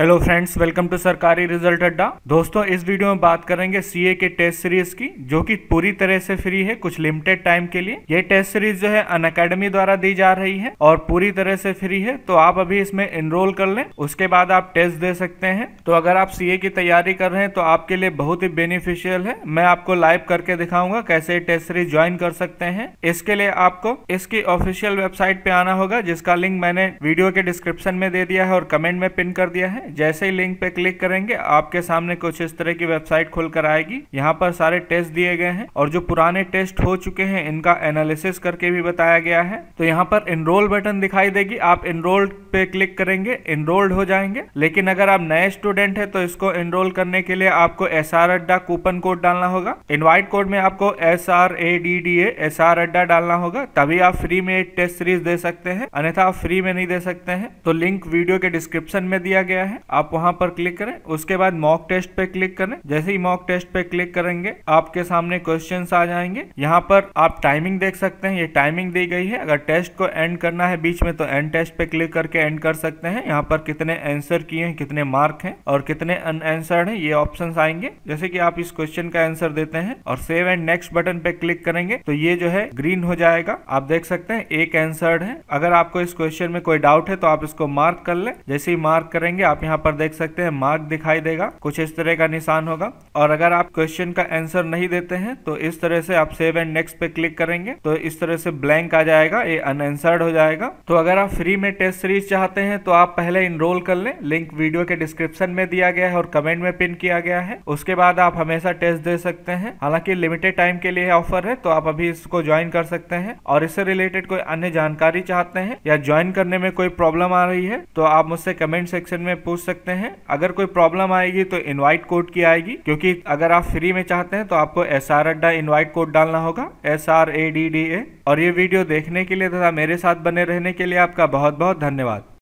hello friends welcome to Sarkari Result Adda दोस्तों इस video में बात करेंगे सीए के टेस्ट सीरीज की जो कि पूरी तरह से फ्री है कुछ लिमिटेड टाइम के लिए ये टेस्ट सीरीज जो है अन अकेडमी द्वारा दी जा रही है और पूरी तरह से फ्री है तो आप अभी इसमें एनरोल कर लें उसके बाद आप टेस्ट दे सकते हैं तो अगर आप सीए की तैयारी कर रहे हैं तो आपके लिए बहुत ही बेनिफिशियल है मैं आपको लाइव करके दिखाऊंगा कैसे टेस्ट सीरीज ज्वाइन कर सकते हैं इसके लिए आपको इसकी ऑफिशियल वेबसाइट पे आना होगा जिसका लिंक मैंने वीडियो के डिस्क्रिप्शन में दे दिया है और कमेंट में पिन कर दिया है जैसे ही लिंक पे क्लिक करेंगे आपके सामने कुछ इस तरह की वेबसाइट खुलकर आएगी यहाँ पर सारे टेस्ट दिए गए हैं और जो पुराने टेस्ट हो चुके हैं इनका एनालिसिस करके भी बताया गया है तो यहाँ पर एनरोल बटन दिखाई देगी आप इनरोल पे क्लिक करेंगे एनरोल्ड हो जाएंगे लेकिन अगर आप नए स्टूडेंट है तो इसको एनरोल करने के लिए आपको S R Adda coupon code डालना होगा इनवाइट कोड में आपको S R A D D S R Adda डालना होगा तभी आप फ्री में एक टेस्ट सीरीज दे सकते हैं अन्यथा आप फ्री में नहीं दे सकते हैं तो लिंक वीडियो के डिस्क्रिप्शन में दिया गया है आप वहां पर क्लिक करें उसके बाद मॉक टेस्ट पे क्लिक करें जैसे ही मॉक टेस्ट पे क्लिक करेंगे आपके सामने क्वेश्चन आ जाएंगे यहाँ पर आप टाइमिंग देख सकते हैं ये टाइमिंग दी गई है अगर टेस्ट को एंड करना है बीच में तो एंड टेस्ट पे क्लिक करके एंड कर सकते हैं यहाँ पर कितने आंसर किए हैं कितने मार्क हैं और कितने अनएंसर्ड हैं ये ऑप्शंस आएंगे जैसे कि आप इस क्वेश्चन का आंसर देते हैं और सेव एंड नेक्स्ट बटन पे क्लिक करेंगे तो ये जो है ग्रीन हो जाएगा आप देख सकते हैं एक आंसर्ड है अगर आपको इस क्वेश्चन में कोई डाउट है तो आप इसको मार्क कर ले जैसे ही मार्क करेंगे आप यहाँ पर देख सकते हैं मार्क दिखाई देगा कुछ इस तरह का निशान होगा और अगर आप क्वेश्चन का आंसर नहीं देते हैं तो इस तरह से आप सेव एंड नेक्स्ट पे क्लिक करेंगे तो इस तरह से ब्लैंक आ जाएगा ये अनएंसर्ड हो जाएगा तो अगर आप फ्री में टेस्ट सीरीज चाहते हैं तो आप पहले इनरोल कर लें लिंक वीडियो के डिस्क्रिप्शन में दिया गया है और कमेंट में पिन किया गया है उसके बाद आप हमेशा टेस्ट दे सकते हैं हालांकि लिमिटेड टाइम के लिए ऑफर है तो आप अभी इसको ज्वाइन कर सकते हैं और इससे रिलेटेड कोई अन्य जानकारी चाहते हैं या ज्वाइन करने में कोई प्रॉब्लम आ रही है तो आप मुझसे कमेंट सेक्शन में पूछ सकते हैं अगर कोई प्रॉब्लम आएगी तो इन्वाइट कोड की आएगी क्योंकि अगर आप फ्री में चाहते हैं तो आपको S R Adda invite code डालना होगा S R A D D A और ये वीडियो देखने के लिए तथा मेरे साथ बने रहने के लिए आपका बहुत बहुत धन्यवाद